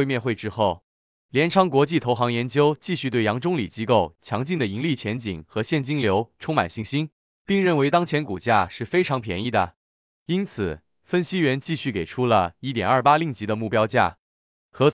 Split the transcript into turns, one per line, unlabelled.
会面会之后，联昌国际投行研究继续对杨忠礼机构强劲的盈利前景和现金流充满信心，并认为当前股价是非常便宜的。因此，分析员继续给出了1.28令吉的目标价。